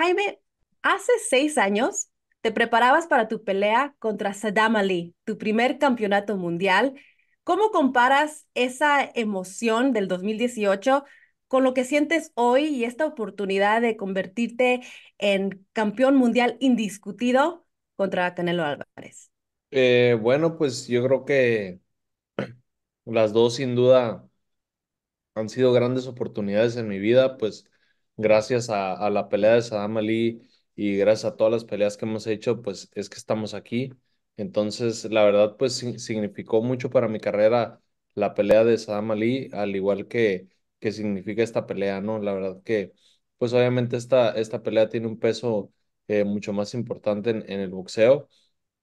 Jaime, hace seis años te preparabas para tu pelea contra Saddam Ali, tu primer campeonato mundial. ¿Cómo comparas esa emoción del 2018 con lo que sientes hoy y esta oportunidad de convertirte en campeón mundial indiscutido contra Canelo Álvarez? Eh, bueno, pues yo creo que las dos sin duda han sido grandes oportunidades en mi vida, pues gracias a, la pelea de Saddam Ali y gracias a todas las peleas que hemos hecho, pues es que estamos aquí. Entonces, la verdad, pues significó mucho para mi carrera la pelea de Saddam Ali, al igual que, que significa esta pelea, ¿no? La verdad que, pues obviamente esta, esta pelea tiene un peso eh, mucho más importante en, el boxeo.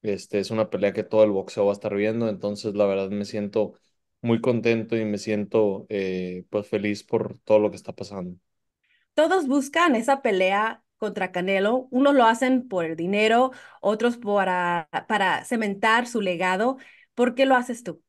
Este, es una pelea que todo el boxeo va a estar viendo, entonces la verdad me siento muy contento y me siento eh, pues feliz por todo lo que está pasando todos buscan esa pelea contra Canelo. Unos lo hacen por el dinero, otros para, para cementar su legado. ¿Por qué lo haces tú?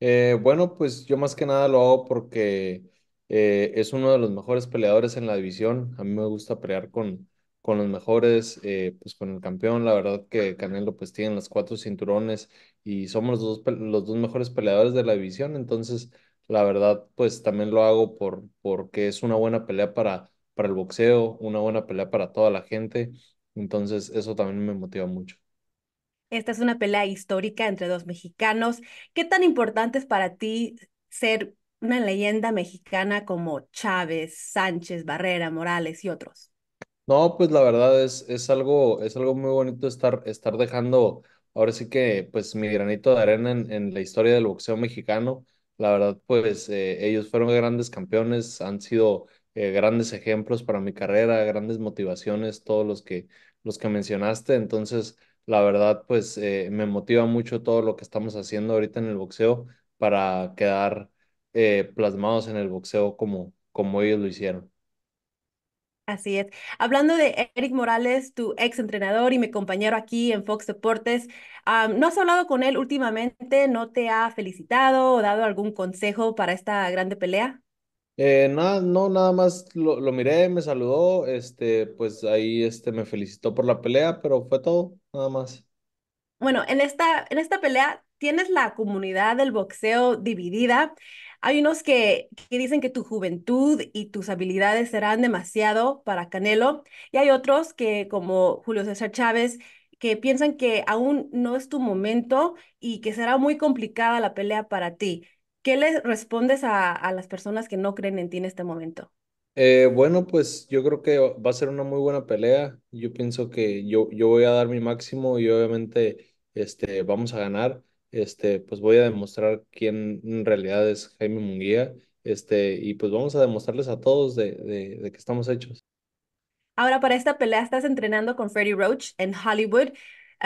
Eh, bueno, pues yo más que nada lo hago porque eh, es uno de los mejores peleadores en la división. A mí me gusta pelear con, con los mejores, eh, pues con el campeón. La verdad que Canelo pues tiene los cuatro cinturones y somos los dos, los dos mejores peleadores de la división. Entonces, la verdad, pues también lo hago por, porque es una buena pelea para para el boxeo, una buena pelea para toda la gente. Entonces, eso también me motiva mucho. Esta es una pelea histórica entre dos mexicanos. ¿Qué tan importante es para ti ser una leyenda mexicana como Chávez, Sánchez, Barrera, Morales y otros? No, pues la verdad es, es algo, es algo muy bonito estar, estar dejando ahora sí que pues mi granito de arena en, la historia del boxeo mexicano. La verdad, pues eh, ellos fueron grandes campeones, han sido eh, grandes ejemplos para mi carrera, grandes motivaciones, todos los que, los que mencionaste. Entonces, la verdad, pues eh, me motiva mucho todo lo que estamos haciendo ahorita en el boxeo para quedar eh, plasmados en el boxeo como, como ellos lo hicieron. Así es. Hablando de Eric Morales, tu ex entrenador y mi compañero aquí en Fox Deportes, ah, ¿no has hablado con él últimamente? ¿No te ha felicitado o dado algún consejo para esta grande pelea? Eh, nada, no, nada más lo, miré, me saludó, este, pues ahí este, me felicitó por la pelea, pero fue todo, nada más. Bueno, en esta, en esta pelea tienes la comunidad del boxeo dividida. Hay unos que, que dicen que tu juventud y tus habilidades serán demasiado para Canelo y hay otros que, como Julio César Chávez, que piensan que aún no es tu momento y que será muy complicada la pelea para ti. ¿Qué les respondes a, las personas que no creen en ti en este momento? Eh, bueno, pues yo creo que va a ser una muy buena pelea. Yo pienso que yo, yo voy a dar mi máximo y obviamente este, vamos a ganar. Este, pues voy a demostrar quién en realidad es Jaime Munguía. Este, y pues vamos a demostrarles a todos de, de que estamos hechos. Ahora para esta pelea estás entrenando con Freddie Roach en Hollywood.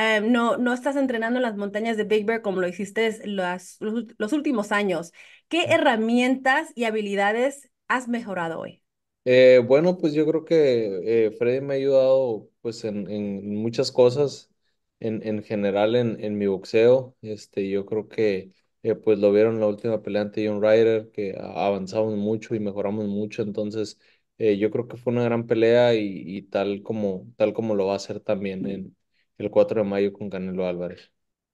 Em, no, no estás entrenando en las montañas de Big Bear como lo hiciste los, los, últimos años. ¿Qué herramientas y habilidades has mejorado hoy? Eh, bueno, pues yo creo que eh, Freddy me ha ayudado pues en, muchas cosas, en, general en, en mi boxeo. Este, yo creo que eh, pues lo vieron la última pelea ante John Ryder, que avanzamos mucho y mejoramos mucho, entonces eh, yo creo que fue una gran pelea y, tal como, tal como lo va a hacer también en, el 4 de mayo con Canelo Álvarez.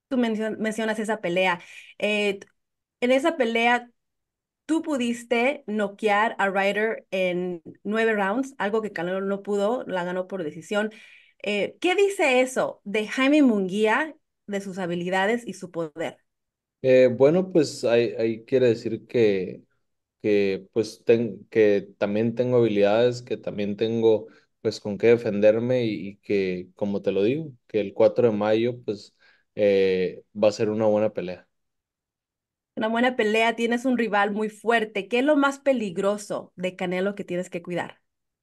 Tú mencionas esa pelea. Eh, en esa pelea, tú pudiste noquear a Ryder en nueve rounds, algo que Canelo no pudo, la ganó por decisión. Eh, ¿Qué dice eso de Jaime Munguía, de sus habilidades y su poder? Eh, bueno, pues ahí, quiere decir que, que, pues que también tengo habilidades, que también tengo pues con qué defenderme y, que, como te lo digo, que el 4 de mayo pues eh, va a ser una buena pelea. Una buena pelea, tienes un rival muy fuerte. ¿Qué es lo más peligroso de Canelo que tienes que cuidar?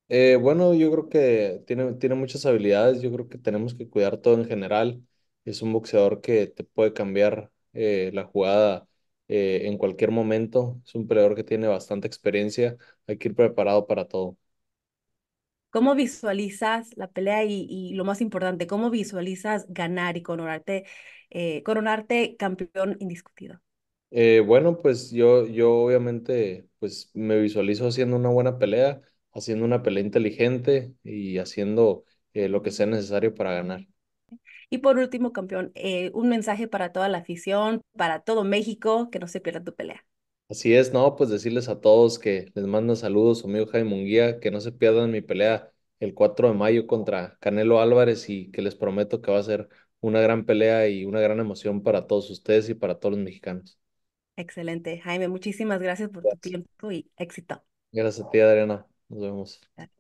Eh, bueno, yo creo que tiene, tiene muchas habilidades, yo creo que tenemos que cuidar todo en general. Es un boxeador que te puede cambiar eh, la jugada en cualquier momento. Es un peleador que tiene bastante experiencia, hay que ir preparado para todo. ¿Cómo visualizas la pelea y, lo más importante, cómo visualizas ganar y coronarte, eh, coronarte campeón indiscutido? Eh, bueno, pues yo, yo obviamente pues me visualizo haciendo una buena pelea, haciendo una pelea inteligente y haciendo eh, lo que sea necesario para ganar. Y por último, campeón, un mensaje para toda la afición, para todo México, que no se pierda tu pelea. Así es, no, pues decirles a todos que les mando saludos amigo Jaime Munguía, que no se pierdan mi pelea el 4 de mayo contra Canelo Álvarez y que les prometo que va a ser una gran pelea y una gran emoción para todos ustedes y para todos los mexicanos. Excelente, Jaime, muchísimas gracias por tu tiempo y éxito. Gracias a ti, Adriana. Nos vemos.